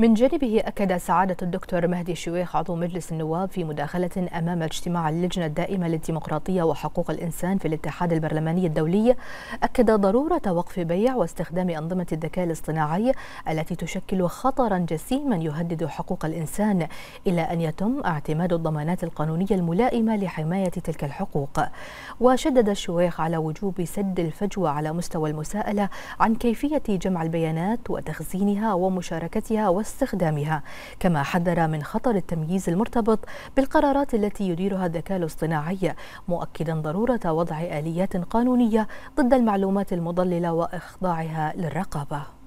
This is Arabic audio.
من جانبه أكد سعادة الدكتور مهدي شويخ عضو مجلس النواب في مداخلة أمام اجتماع اللجنة الدائمة للديمقراطية وحقوق الإنسان في الاتحاد البرلماني الدولي أكد ضرورة وقف بيع واستخدام أنظمة الذكاء الاصطناعي التي تشكل خطرا جسيما يهدد حقوق الإنسان إلى أن يتم اعتماد الضمانات القانونية الملائمة لحماية تلك الحقوق وشدد الشويخ على وجوب سد الفجوة على مستوى المساءلة عن كيفية جمع البيانات وتخزينها ومشاركتها استخدامها كما حذر من خطر التمييز المرتبط بالقرارات التي يديرها الذكاء الاصطناعي مؤكدا ضرورة وضع آليات قانونية ضد المعلومات المضللة وإخضاعها للرقابة